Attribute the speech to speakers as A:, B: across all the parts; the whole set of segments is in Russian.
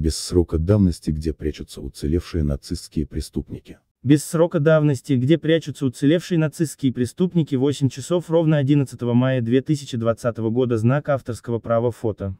A: без срока давности, где прячутся уцелевшие нацистские преступники. Без срока давности, где прячутся уцелевшие нацистские преступники 8 часов ровно 11 мая 2020 года знак авторского права фото.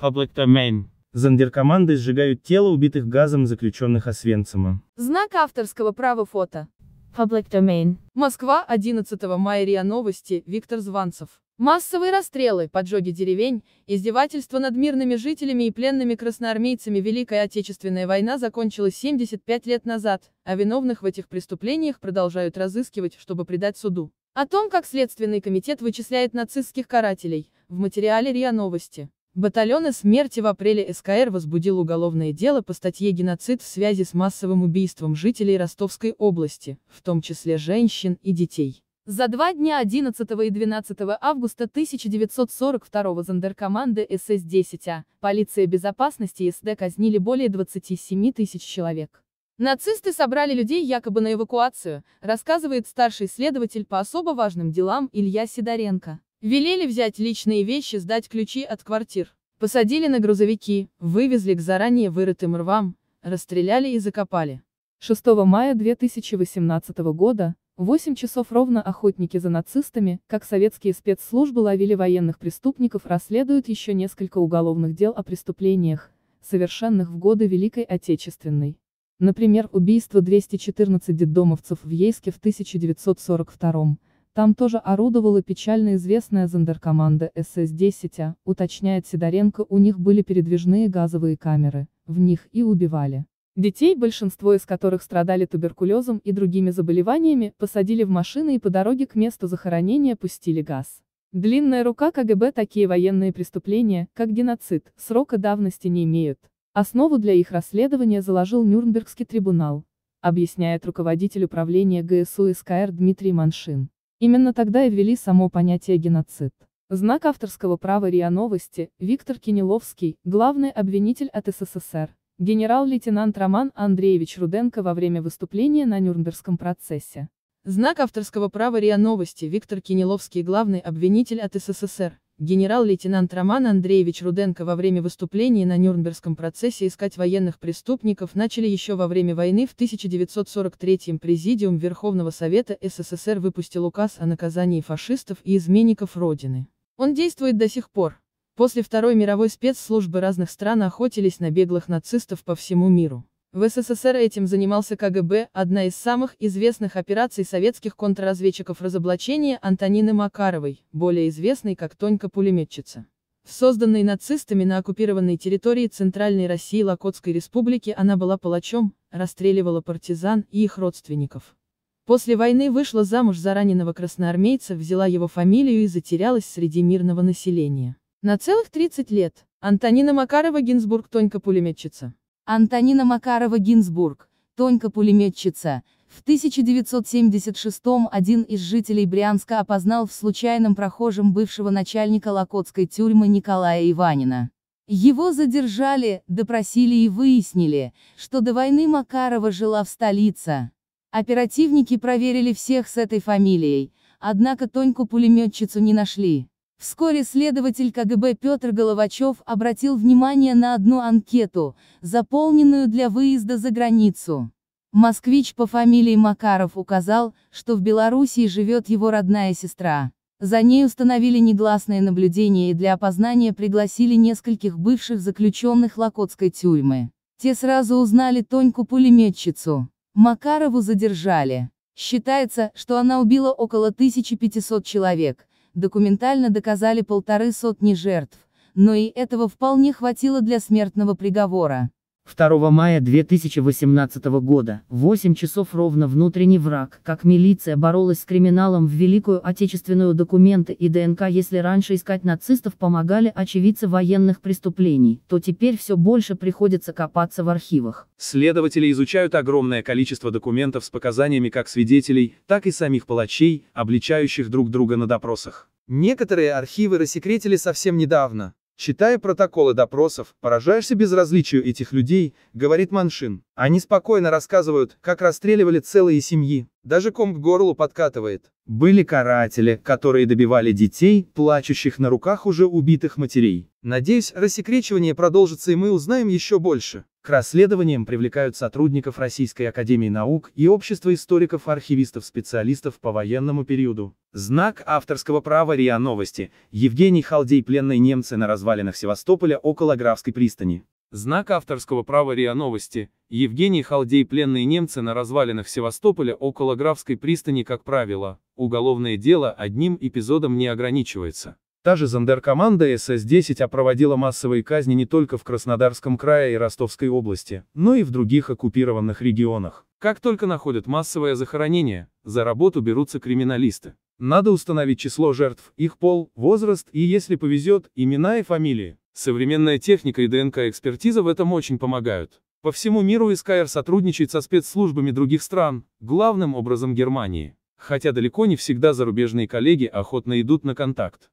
A: Public domain. Зандеркоманды сжигают тело убитых газом заключенных Освенцима.
B: Знак авторского права фото. Public domain. Москва, 11 мая РИА Новости, Виктор Званцев. Массовые расстрелы, поджоги деревень, издевательства над мирными жителями и пленными красноармейцами Великая Отечественная война закончилась 75 лет назад, а виновных в этих преступлениях продолжают разыскивать, чтобы предать суду. О том, как Следственный комитет вычисляет нацистских карателей, в материале РИА Новости. Батальоны смерти в апреле СКР возбудил уголовное дело по статье «Геноцид» в связи с массовым убийством жителей Ростовской области, в том числе женщин и детей. За два дня 11 и 12 августа 1942 зондеркоманды СС-10А, полиция безопасности СД казнили более 27 тысяч человек. Нацисты собрали людей якобы на эвакуацию, рассказывает старший следователь по особо важным делам Илья Сидоренко. Велели взять личные вещи, сдать ключи от квартир. Посадили на грузовики, вывезли к заранее вырытым рвам, расстреляли и закопали. 6 мая 2018 года Восемь часов ровно охотники за нацистами, как советские спецслужбы ловили военных преступников, расследуют еще несколько уголовных дел о преступлениях, совершенных в годы Великой Отечественной. Например, убийство 214 детдомовцев в Ейске в 1942 там тоже орудовала печально известная зондеркоманда сс 10 а, уточняет Сидоренко, у них были передвижные газовые камеры, в них и убивали. Детей, большинство из которых страдали туберкулезом и другими заболеваниями, посадили в машины и по дороге к месту захоронения пустили газ. Длинная рука КГБ такие военные преступления, как геноцид, срока давности не имеют. Основу для их расследования заложил Нюрнбергский трибунал, объясняет руководитель управления ГСУ СКР Дмитрий Маншин. Именно тогда и ввели само понятие «геноцид». Знак авторского права РИА Новости, Виктор Кинеловский, главный обвинитель от СССР генерал-лейтенант Роман Андреевич Руденко во время выступления на Нюрнбергском процессе. Знак авторского права РИА Новости Виктор Кинеловский главный обвинитель от СССР, генерал-лейтенант Роман Андреевич Руденко во время выступления на Нюрнбергском процессе искать военных преступников начали еще во время войны в 1943-м Президиум Верховного Совета СССР выпустил указ о наказании фашистов и изменников Родины. Он действует до сих пор. После Второй мировой спецслужбы разных стран охотились на беглых нацистов по всему миру. В СССР этим занимался КГБ, одна из самых известных операций советских контрразведчиков разоблачения Антонины Макаровой, более известной как Тонька-пулеметчица. В созданной нацистами на оккупированной территории Центральной России Локотской Республики она была палачом, расстреливала партизан и их родственников. После войны вышла замуж за раненого красноармейца, взяла его фамилию и затерялась среди мирного населения. На целых 30 лет. Антонина Макарова Гинзбург Тонька-пулеметчица. Антонина Макарова Гинзбург, Тонька-пулеметчица, в 1976-м один из жителей Брянска опознал в случайном прохожем бывшего начальника Локотской тюрьмы Николая Иванина. Его задержали, допросили и выяснили, что до войны Макарова жила в столице. Оперативники проверили всех с этой фамилией, однако Тоньку-пулеметчицу не нашли. Вскоре следователь КГБ Петр Головачев обратил внимание на одну анкету, заполненную для выезда за границу. Москвич по фамилии Макаров указал, что в Белоруссии живет его родная сестра. За ней установили негласное наблюдение и для опознания пригласили нескольких бывших заключенных Локотской тюрьмы. Те сразу узнали Тоньку-пулеметчицу. Макарову задержали. Считается, что она убила около 1500 человек, документально доказали полторы сотни жертв, но и этого вполне хватило для смертного приговора.
A: 2 мая 2018 года, 8 часов ровно внутренний враг,
B: как милиция боролась с криминалом в Великую Отечественную документы и ДНК если раньше искать нацистов помогали очевидцы военных преступлений, то теперь все больше приходится
A: копаться в архивах. Следователи изучают огромное количество документов с показаниями как свидетелей, так и самих палачей, обличающих друг друга на допросах. Некоторые архивы рассекретили совсем недавно. Читая протоколы допросов, поражаешься безразличию этих людей, говорит Маншин. Они спокойно рассказывают, как расстреливали целые семьи. Даже ком к горлу подкатывает. Были каратели, которые добивали детей, плачущих на руках уже убитых матерей. Надеюсь, рассекречивание продолжится и мы узнаем еще больше. К расследованиям привлекают сотрудников Российской Академии Наук и Общества историков-архивистов-специалистов по военному периоду. Знак авторского права РИА Новости. Евгений Халдей, пленные немцы на развалинах Севастополя около Графской пристани. Знак авторского права РИА Новости. Евгений Халдей, пленные немцы на развалинах Севастополя около Графской пристани, как правило, уголовное дело одним эпизодом не ограничивается. Та же зондеркоманда сс 10 опроводила массовые казни не только в Краснодарском крае и Ростовской области, но и в других оккупированных регионах. Как только находят массовое захоронение, за работу берутся криминалисты. Надо установить число жертв, их пол, возраст и, если повезет, имена и фамилии. Современная техника и ДНК-экспертиза в этом очень помогают. По всему миру СКР сотрудничает со спецслужбами других стран, главным образом Германии. Хотя далеко не всегда зарубежные коллеги охотно идут на контакт.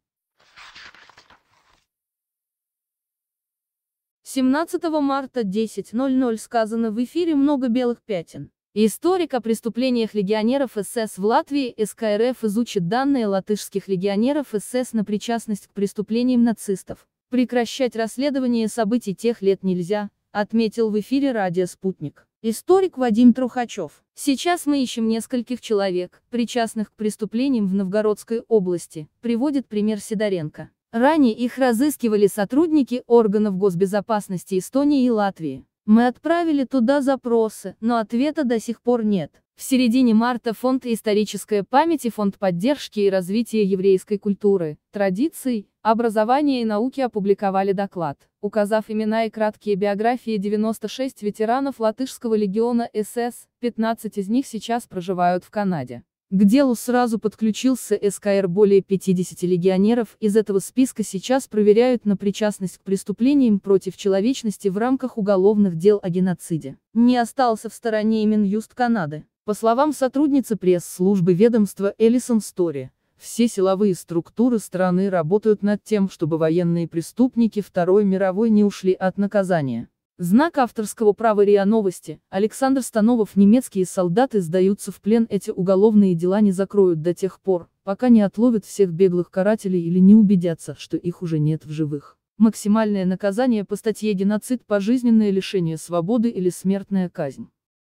B: 17 марта 10.00 сказано в эфире «Много белых пятен». Историк о преступлениях легионеров СС в Латвии СКРФ изучит данные латышских легионеров СС на причастность к преступлениям нацистов. Прекращать расследование событий тех лет нельзя, отметил в эфире радио «Спутник». Историк Вадим Трухачев. Сейчас мы ищем нескольких человек, причастных к преступлениям в Новгородской области, приводит пример Сидоренко. Ранее их разыскивали сотрудники органов госбезопасности Эстонии и Латвии. Мы отправили туда запросы, но ответа до сих пор нет. В середине марта Фонд исторической памяти Фонд поддержки и развития еврейской культуры, традиций, образования и науки опубликовали доклад, указав имена и краткие биографии 96 ветеранов латышского легиона СС, 15 из них сейчас проживают в Канаде. К делу сразу подключился СКР более 50 легионеров из этого списка сейчас проверяют на причастность к преступлениям против человечности в рамках уголовных дел о геноциде. Не остался в стороне и Минюст Канады. По словам сотрудницы пресс-службы ведомства Элисон Стори, все силовые структуры страны работают над тем, чтобы военные преступники Второй мировой не ушли от наказания. Знак авторского права РИА Новости, Александр Становов Немецкие солдаты сдаются в плен Эти уголовные дела не закроют до тех пор, пока не отловят всех беглых карателей или не убедятся, что их уже нет в живых. Максимальное наказание по статье «Геноцид» – пожизненное лишение свободы или смертная казнь.